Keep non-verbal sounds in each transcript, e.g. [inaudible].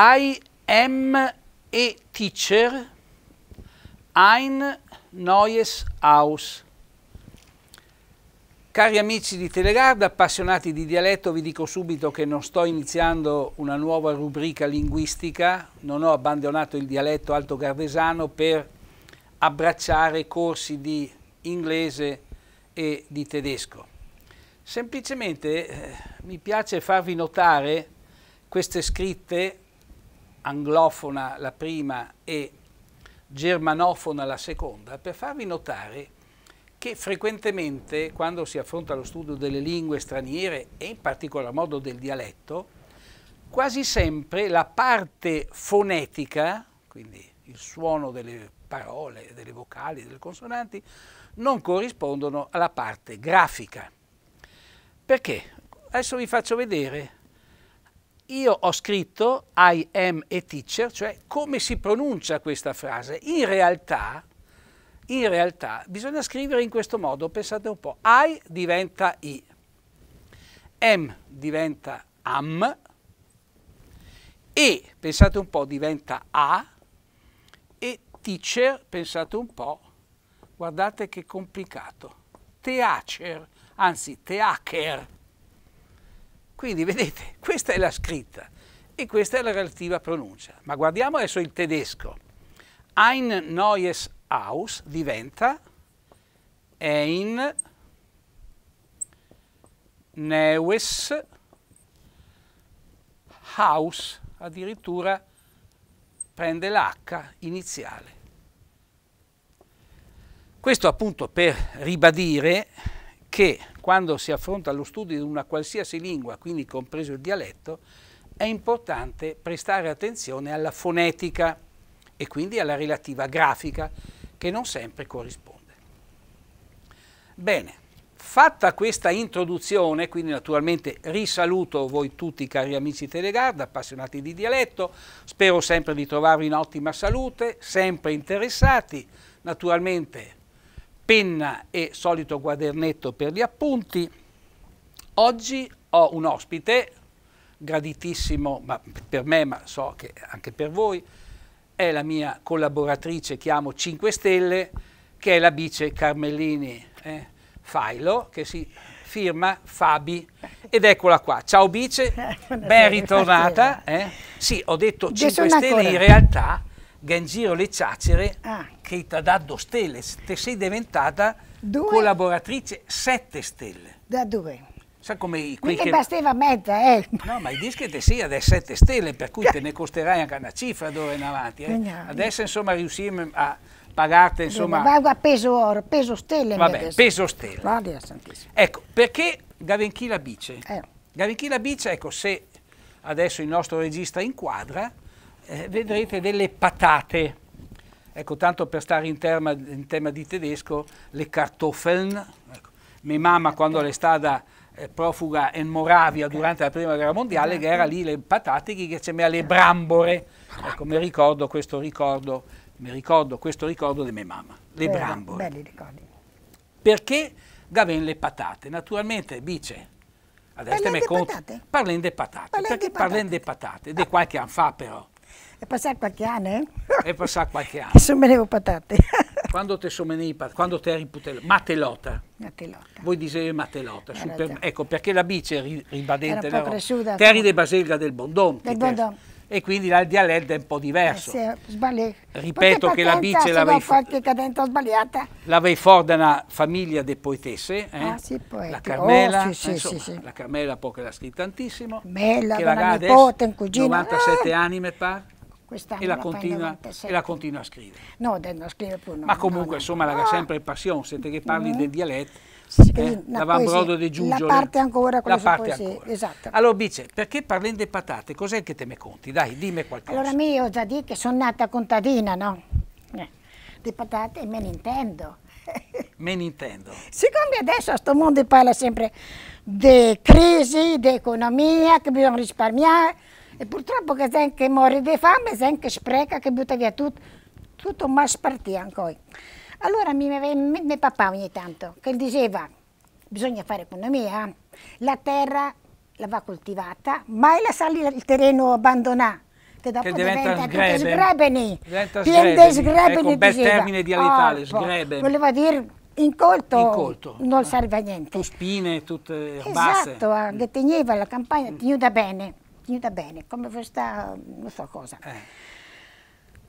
I am a teacher, ein neues Haus. Cari amici di Telegarda, appassionati di dialetto, vi dico subito che non sto iniziando una nuova rubrica linguistica, non ho abbandonato il dialetto alto gardesano per abbracciare corsi di inglese e di tedesco. Semplicemente eh, mi piace farvi notare queste scritte anglofona la prima e germanofona la seconda, per farvi notare che frequentemente quando si affronta lo studio delle lingue straniere e in particolar modo del dialetto, quasi sempre la parte fonetica, quindi il suono delle parole, delle vocali, delle consonanti, non corrispondono alla parte grafica. Perché? Adesso vi faccio vedere io ho scritto I am a teacher, cioè come si pronuncia questa frase. In realtà, in realtà bisogna scrivere in questo modo, pensate un po', I diventa I, M diventa AM, E, pensate un po', diventa A, e teacher, pensate un po', guardate che complicato, teacher, anzi teacher, quindi vedete, questa è la scritta e questa è la relativa pronuncia. Ma guardiamo adesso il tedesco. Ein neues Haus diventa ein neues Haus, addirittura prende l'H iniziale. Questo appunto per ribadire che quando si affronta lo studio di una qualsiasi lingua, quindi compreso il dialetto, è importante prestare attenzione alla fonetica e quindi alla relativa grafica che non sempre corrisponde. Bene, fatta questa introduzione, quindi naturalmente risaluto voi tutti cari amici Telegard, appassionati di dialetto, spero sempre di trovarvi in ottima salute, sempre interessati, naturalmente penna e solito quadernetto per gli appunti. Oggi ho un ospite graditissimo per me, ma so che anche per voi, è la mia collaboratrice, chiamo 5 Stelle, che è la bice Carmellini eh, Failo, che si firma Fabi, ed eccola qua. Ciao bice, [laughs] ben ritornata. Eh. Sì, ho detto 5 Stelle, in realtà Gengiro Le Ciacere ah che ti Keita Daddo stelle, te sei diventata due. collaboratrice 7 stelle. Da dove? Sa come quei che... bastava mezza, eh. No, ma i dischi te sia da 7 stelle, per cui te ne costerai anche una cifra d'ora in avanti. Eh. Adesso, insomma, riusciamo a pagarti, insomma... Vado a peso oro, peso stelle. Vabbè, peso stelle. Vabbè, ecco, perché Gavenchila Bice? Eh. Gavenchila Bice, ecco, se adesso il nostro regista inquadra, eh, vedrete delle patate Ecco, tanto per stare in, terma, in tema di tedesco, le kartoffeln, ecco. mia mamma quando ecco. è stata eh, profuga in Moravia durante la prima guerra mondiale, che era esatto. lì le patate che diceva le brambore. Ecco, mi ricordo questo ricordo, mi ricordo questo ricordo di mia mamma, le Beh, brambore. Belli ricordi. Perché Gavin le patate? Naturalmente bice, adesso mi conto, parlen de patate, perché parlen de patate, de qualche anno fa però. È passato qualche anno, eh? È passato qualche anno. Somenevo patate. [laughs] quando te somenevi patate, quando te eri putella, matelota. Matelota. Voi dicevi matelota. Per, ecco, perché la bice ri, ribadente. Era un po' cresciuta. Te eri de baselga del Bondon. Del Bondon. E quindi là il dialetto è un po' diverso. Eh sì, sbaglio. Ripeto che la bice l'avevi... qualche cadenza sbagliata. L'avevi fuori da una famiglia di poetesse. Eh? Ah sì, poeti. La Carmela, oh, sì, insomma, sì, sì, la Carmela poi che l'ha scritta tantissimo. Bella, che una nipote, un cugino. 97 ah. anni, mi pare quest'anno e la, la continua, e la continua a scrivere. No, a scrivere pure no. Ma comunque, no, insomma, no. la ah. sempre passione, sente che parli mm. del dialetto, sì, eh, l'avambrodo di La parte ancora, la parte ancora. Esatto. Allora, Bice, perché parlando di patate, cos'è che te me conti? Dai, dimmi qualcosa. Allora, io ho già detto che sono nata contadina, no? Eh, di patate me ne intendo. [laughs] me ne intendo. Siccome adesso a sto mondo parla sempre di crisi, di economia, che bisogna risparmiare, e purtroppo che sen anche muore di fame, sen anche spreca, che butta via tutto, tutto ma spartia ancora. Allora mi venne papà ogni tanto, che diceva, bisogna fare economia, eh. la terra la va coltivata, mai la sali il terreno abbandonato, che dopo che diventa, diventa sgrebeni, diventa sgrebeni, ecco un bel termine dialettale, oh, sgrebeni. Voleva dire incolto, incolto. non ah. serve a niente. Tu spine, tutte esatto, basse. Esatto, che teneva la campagna, teneva bene finita bene, come questa, mm, non so cosa. Eh.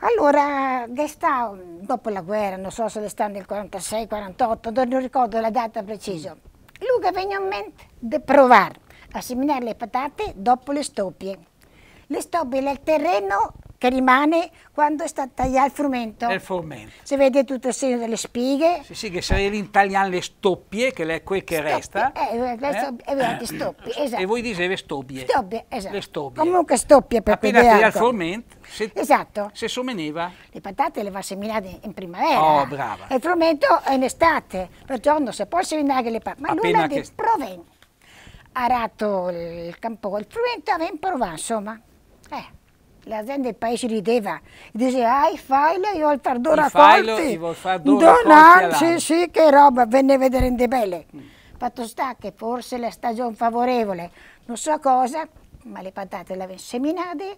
Allora, Gestao, mm, dopo la guerra, non so se l'estate del 46, 48, non ricordo la data precisa, mm. lui venne in mente di provare a seminare le patate dopo le stoppie. Le stoppie nel terreno che rimane quando sta tagliato il frumento. Il frumento. Si vede tutto il segno delle spighe. Sì, sì, che se l'intagliano le stoppie, che è quel che stoppie. resta. Eh, le eh, eh? è vero, Vedi, stoppie, esatto. E voi dite le stoppie. Stoppie, esatto. Le stoppie. Comunque stoppie per Appena tagliato il frumento, se, esatto. se someneva. Le patate le va seminate in primavera. Oh, brava. E il frumento è in estate, perciò non si può seminare le patate. Ma Appena nulla che... di proventi. Arato il campo, col frumento aveva in prova, insomma. Eh l'azienda del paese rideva, e hai ah, failo, io ho il fardore a corti, donar, sì sì che roba, venne a vedere in debelle. Mm. Fatto sta che forse la stagione favorevole, non so cosa, ma le patate le avevano seminate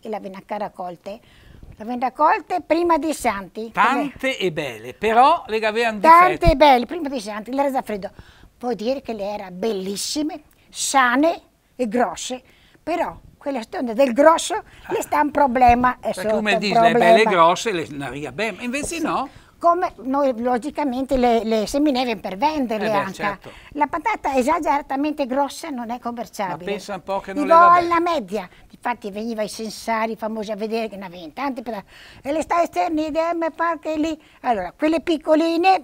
e le avevano raccolte. Le avevano raccolte prima dei santi. Tante e belle, però le avevano difetto. Tante e belle, prima dei santi, le resa freddo. Vuol dire che le erano bellissime, sane e grosse, però quella storia del grosso le sta un problema è Perché come dici, le belle grosse le naria bene, invece no. Come noi logicamente le, le semineve per venderle eh beh, anche. Certo. La patata esageratamente grossa non è commerciabile. Ma pensa un po' che non Dico, le va bene. alla media. Infatti veniva i sensari famosi a vedere che ne avevano tante patate. E le sta esterne, idem, parte lì. Allora, quelle piccoline,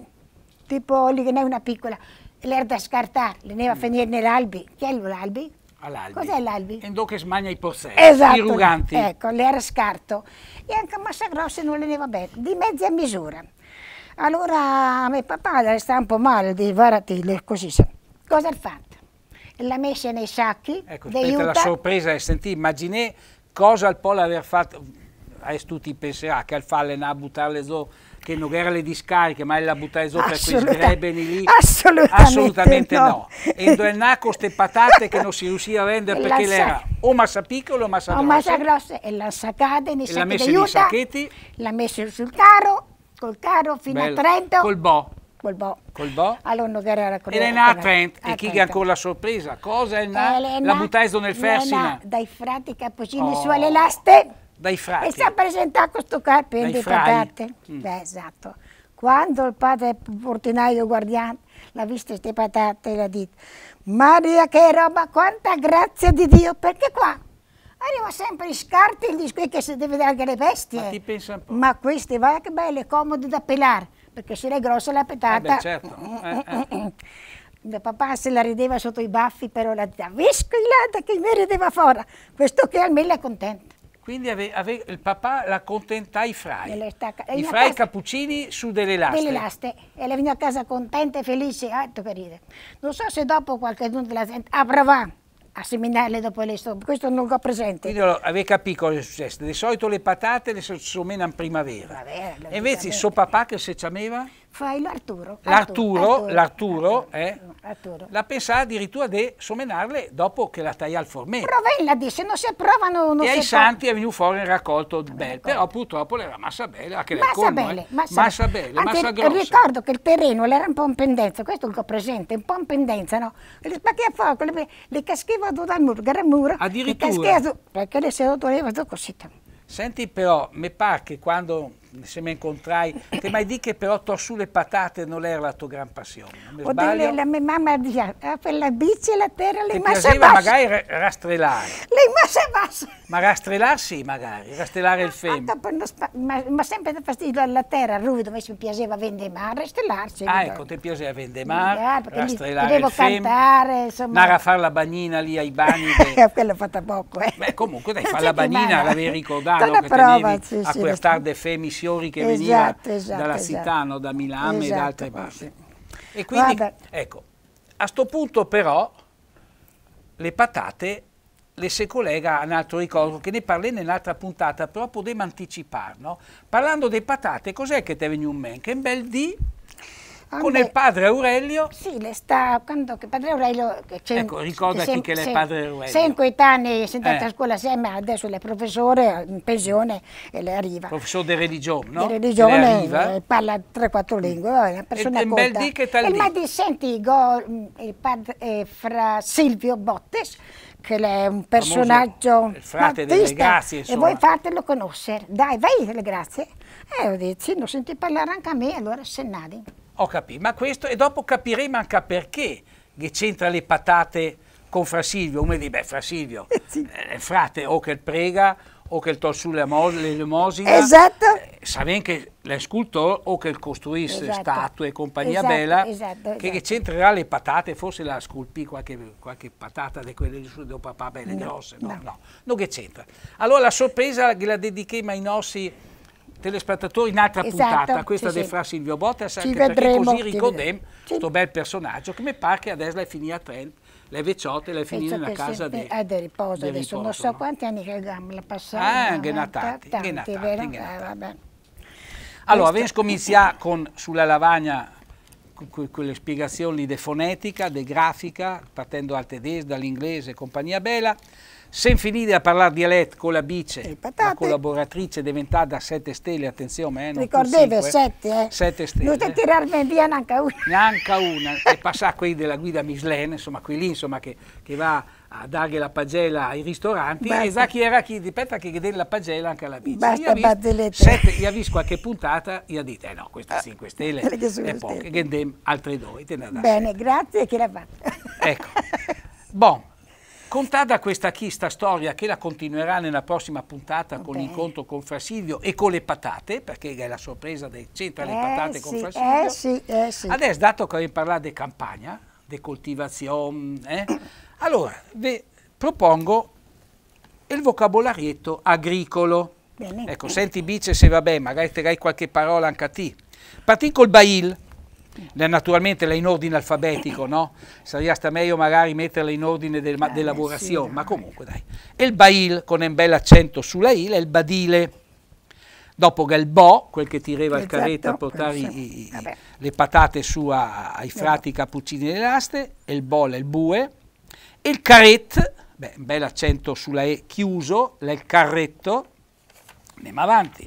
tipo lì che ne è una piccola, l'erda scartare, le ne va a mm. finire nell'albi. Chi è l'albi? All'albi. Cos'è l'albi? Indò che smania i porselli, esatto, i ruganti. Ecco, le era scarto. E anche a massa grossa non le ne va bene, di mezza misura. Allora a mio papà sta un po' male di varatile, così. Cosa ha fatto? L'ha messa nei sacchi. Ecco, aspetta la sorpresa e sentì, immaginè cosa il polo aver fatto. Hai tutti penserà che al falle ha buttare le zoo che non era le discariche, ma la buttare sopra quei sgrebeni lì? Assolutamente, assolutamente no. no. E indrenà con queste patate che non si riusciva a vendere perché le era o massa piccola o massa grossa. O massa grossa e l'ha saccate nei sacchetti di aiuta. L'ha messa sul carro, col carro fino Bello. a Trento. Col bo. Col bo. Col bo. Allora non era con Elena a Trent. E chi che ancora la sorpresa? Cosa è nata? Eh, la buttaison nel fersina. Dai frati cappuccini oh. alle laste. Dai frati. E si è presentato questo qua di patate. Mm. Eh, esatto. Quando il padre portinaio guardiano l'ha visto queste patate e ha detto Maria che roba, quanta grazia di Dio, perché qua arriva sempre i scarti e gli che si deve dare anche le bestie. Ma, Ma queste, va che belle, comode da pelare, perché se le grosse la petata... Eh beh, certo. Mio eh, eh, eh. papà se la rideva sotto i baffi, però la diceva, visco il là che mi rideva fuori. Questo che almeno è contento. Quindi ave, ave, il papà la contenta i frai. I frai cappuccini su delle lastre. Delle lastre. E lei veniva a casa contenta e felice. Ah, non so se dopo qualcuno della gente avrà a seminarle dopo l'esto, questo non ho presente. Quindi allora, avete capito cosa è successo? Di solito le patate le somenano in primavera. primavera e invece il suo papà che se c'ameva? Fai l'Arturo. L'Arturo, l'Arturo, eh? La pensava addirittura di somenarle dopo che la taglia al formento. Provella disse, non si provano... Non e si ai santi è venuto fuori un raccolto bel, però purtroppo era massa bella, anche massa colmo, belle, eh. massa, massa belle, anche, massa grossa. Ricordo che il terreno era un po' in pendenza, questo è un po' presente, un po' in pendenza, no? Le spacchi a fuoco, le, le caschiavano dal muro, dal muro. Addirittura. Le perché le se lo doveva così. Senti però, mi pare che quando se me incontrai, ti mai di che però torsù le patate non era la tua gran passione. O delle, la mia mamma diceva, ah, per la bici la terra le masse basse. magari rastrellare. Le masse basse. Ma rastrellarsi magari, rastrellare il ah, femmo. Ah, ma, ma, sempre da fastidio alla terra, Ruvi dove mi piaceva vendere mare, rastrellarsi. Ah ecco, ti piaceva vendere mare, yeah, rastrellare il femmo. cantare, insomma. Andare a fare la bagnina lì ai bagni. [laughs] Che... Quello fatta poco, eh. Beh comunque dai, fare la bagnina, l'avevi ricordato, che prova, tenevi sì, a sì, quest'arde femmis Fiori che esatto, veniva esatto, dalla esatto. da Milano e da esatto, altre parti. E quindi, Guarda. ecco, a sto punto però le patate le si collega a un altro ricordo che ne parlai nell'altra puntata, però potevo anticiparlo. No? Parlando delle patate, cos'è che ti è venuto in mente? Che un bel dì Vabbè. con il padre Aurelio. Sì, le sta, quando che padre Aurelio... Che ecco, ricorda chi che è il padre Aurelio. Sei in anni sei andata eh. a scuola assieme, adesso è professore in pensione e le arriva. Professore di religione, no? Di religione, eh, parla 3-4 mm. lingue, è una persona colta. E bel dì che tal e, Ma di, senti, go, mm, il padre, eh, fra Silvio Bottes, che è un personaggio il frate battista, delle grazie e voi fatelo conoscere dai vai delle grazie e eh, ho detto sì, non senti parlare anche a me allora se nadi ho capito, ma questo, e dopo capiremo anche perché che c'entra le patate con Fra Silvio. Uno dice, beh, Fra Silvio, [laughs] eh sì. eh, frate, o che prega, o che tol le elemosine. Esatto. Eh, sa ben che l'escultore o che costruisse esatto. statue e compagnia esatto, bella, esatto, che, che esatto. c'entrerà le patate, forse la scolpì qualche, qualche patata di quelle di suo papà, belle no, grosse, no, no, no, non che c'entra. Allora la sorpresa che la dedichiamo ai nostri telespettatori un'altra esatto, puntata, questa sì, fra Silvio Bottas, anche perché così ricordem questo bel personaggio che mi pare che adesso è finita a Trent, le veciotte le finì nella casa di eh, de riposo, adesso riposo, non so quanti anni che la passata. Ah, anche Natale. tanti, natati, eh, Allora, Vesco inizia [laughs] con sulla lavagna quelle spiegazioni di fonetica, di grafica, partendo dal tedesco, dall'inglese e compagnia bella. Sen finire a parlare di dialetto con la bice, la collaboratrice diventata 7 stelle, attenzione, eh, Ricordeve 7, eh. 7 stelle. Non tirarmi via neanche una. Neanche una. [laughs] e passare quelli della guida Michelin, insomma, quelli insomma, che, che va a dare la pagella ai ristoranti basta. e sa chi era chi dipetta che chiede la pagella anche alla bici. Basta barzellette. Io ho visto qualche puntata, gli ha detto, eh no, queste 5 ah, stelle e poche, che altre due. Bene, sette. grazie che l'ha fatta. Ecco. Bon, Contata questa chi, storia, che la continuerà nella prossima puntata okay. con l'incontro con Frasilio e con le patate, perché è la sorpresa del centro eh, le patate sì, con Frasilio. Eh sì, eh sì. Adesso, dato che abbiamo parlato di campagna, di coltivazione, eh, [coughs] allora vi propongo il vocabolarietto agricolo. Bene. Ecco, senti Bice se va bene, magari te dai qualche parola anche a te. Partì col bail naturalmente in ordine alfabetico, no? Sarebbe stato meglio magari metterla in ordine del, eh, lavorazione, sì, ma comunque dai. E il bail, con un bel accento sulla il, è il badile. Dopo Galbò, quel che tirava esatto, il caretta a portare i, i, le patate su a, ai frati cappuccini delle laste, e il bol è il bue, e il caret, beh, un bel accento sulla E chiuso, è il carretto, andiamo avanti.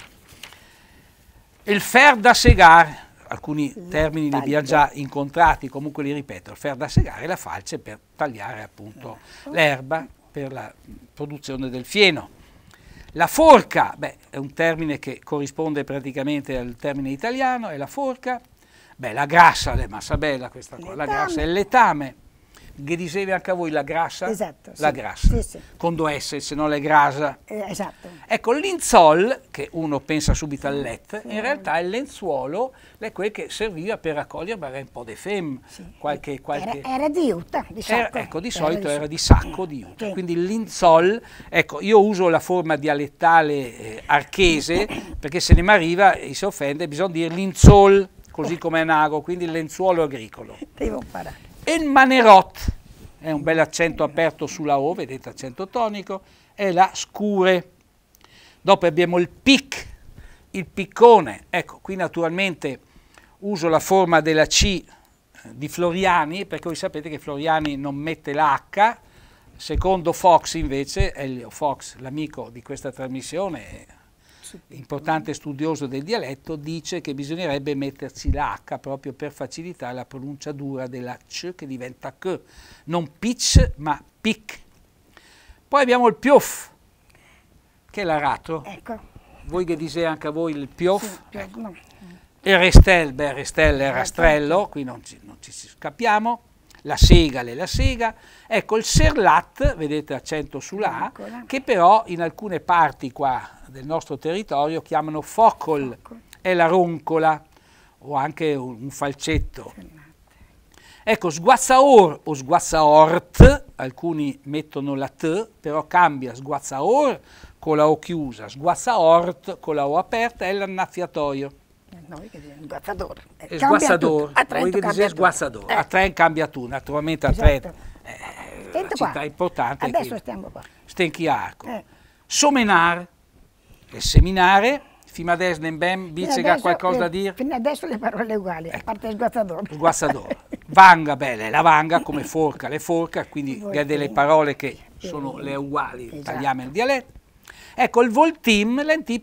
Il fer da segar, alcuni termini li abbiamo già incontrati, comunque li ripeto, il fer da segare e la falce per tagliare appunto ecco. l'erba per la produzione del fieno. La forca, beh, è un termine che corrisponde praticamente al termine italiano, è la forca. Beh, la grassa, ma sa bella questa cosa, la grassa è il letame che dicevi anche a voi la grassa? Esatto. La sì, grassa, sì, sì. con due S, se no la grasa. Eh, esatto. Ecco, l'inzol, che uno pensa subito al let, in realtà è il lenzuolo è quel che serviva per raccogliere magari un po' di femme. Qualche, qualche... Era, era, di juta, di sacco. Era, ecco, di era solito di era di sacco di juta. Eh, quindi l'inzol, ecco, io uso la forma dialettale eh, archese, perché se ne mariva e si offende, bisogna dire l'inzol, così eh. come è nago, quindi il lenzuolo agricolo. Devo imparare. Enmanerot, è un bel accento aperto sulla O, vedete accento tonico, è la scure. Dopo abbiamo il pic, il piccone, ecco qui naturalmente uso la forma della C eh, di Floriani, perché voi sapete che Floriani non mette la H, secondo Fox invece, è Fox l'amico di questa trasmissione, importante studioso del dialetto, dice che bisognerebbe metterci la H proprio per facilitare la pronuncia dura della C che diventa C, non pitch ma pic. Poi abbiamo il pioff, che è l'aratro. Ecco. Voi che dite anche a voi il pioff? Sì, ecco. no. E restel, beh restel è rastrello, esatto. qui non ci, non ci capiamo la segale, la sega. Ecco, il serlat, vedete accento sulla A, che però in alcune parti qua del nostro territorio chiamano focol, è la roncola o anche un, un falcetto. Ecco, sguazzaor o sguazzaort, alcuni mettono la T, però cambia sguazzaor con la O chiusa, sguazzaort con la O aperta, è l'annaffiatoio noi che diciamo sguazzador. Eh, sguazzador. Eh, a Trento voi che dite sguazzador. Eh. A Trento cambia tu, naturalmente a esatto. Trento. Esatto. Eh, Trento città qua. importante. Adesso qui. stiamo qua. Stenchiarco. Eh. Somenar e seminare. Fino adesso Nembem dice che ha qualcosa eh, da dire? Fino adesso le parole uguali, a ecco. parte sguazzador. Sguazzador. [laughs] vanga, beh, la vanga come forca, le forca, quindi Voltim. delle parole che sono le uguali, esatto. tagliamo il dialetto. Ecco, il voltim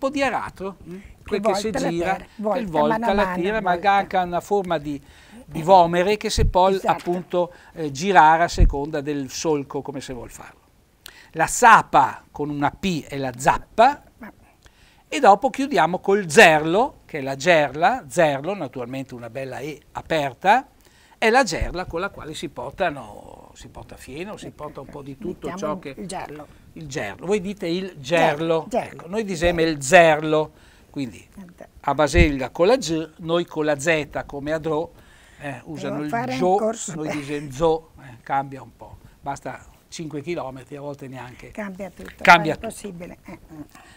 di aratro. Mm? che si gira per, volta, volta la tira, ma anche una forma di, di vomere che si può esatto. appunto eh, girare a seconda del solco come si vuol farlo. La sapa con una P è la zappa e dopo chiudiamo col zerlo, che è la gerla, zerlo naturalmente una bella E aperta, è la gerla con la quale si portano, si porta fieno, si porta un po' di tutto Mettiamo ciò che... Il gerlo. Il gerlo, voi dite il gerlo, gerlo. Ecco, noi diciamo il zerlo quindi a Baselga con la G, noi con la Z come a Dro, eh, usano il Gio, noi diciamo Zo, eh, cambia un po', basta 5 km, a volte neanche. Cambia tutto, cambia tutto. possibile. Eh, eh.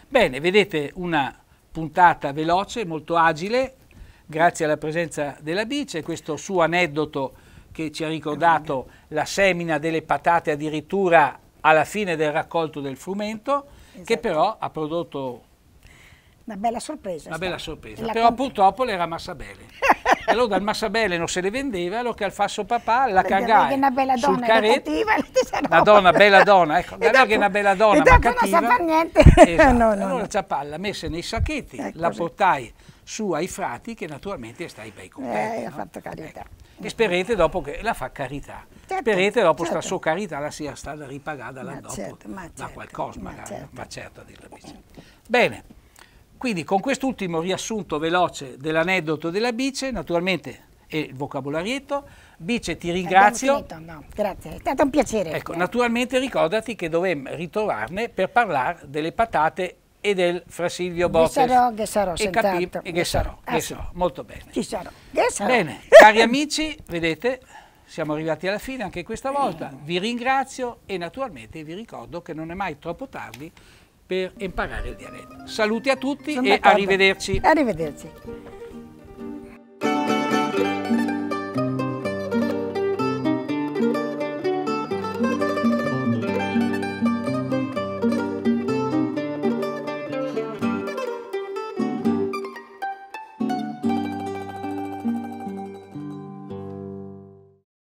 Bene, vedete una puntata veloce, molto agile, grazie alla presenza della Bice, questo suo aneddoto che ci ha ricordato la semina delle patate addirittura alla fine del raccolto del frumento, esatto. che però ha prodotto una bella sorpresa. Una bella sorpresa, però contenta. purtroppo l'era Massabele. [laughs] e allora dal Massabele non se le vendeva, allora che al falso Papà la cagai. Che è una bella donna caret- cattiva, [laughs] una donna, bella donna, ecco, da [laughs] dopo, che una bella donna, e ma cattiva. non sa fare niente. Esatto. no, no, allora no. Ciapalla messa nei sacchetti, ecco la così. portai su ai frati che naturalmente stai bei contenti. Eh, no? ha fatto carità. Ecco. E sperete dopo che la fa carità. Certo, sperete dopo certo. sta sua carità la sia stata ripagata l'anno dopo certo, da certo, qualcosa ma magari, certo. ma certo a dire la verità. Bene. Quindi con quest'ultimo riassunto veloce dell'aneddoto della bice, naturalmente e il vocabolarietto. Bice ti ringrazio. No, grazie, è stato un piacere. Ecco, naturalmente ricordati che dovremmo ritrovarne per parlare delle patate e del Frasilio Bottes. Che sarò, che sarò, e capì, e che sarò, che ah, sarò, molto bene. Ci sarò, che sarò. Bene, cari amici, vedete, siamo arrivati alla fine anche questa volta. Vi ringrazio e naturalmente vi ricordo che non è mai troppo tardi per imparare il dialetto. Saluti a tutti Sono e arrivederci. Arrivederci.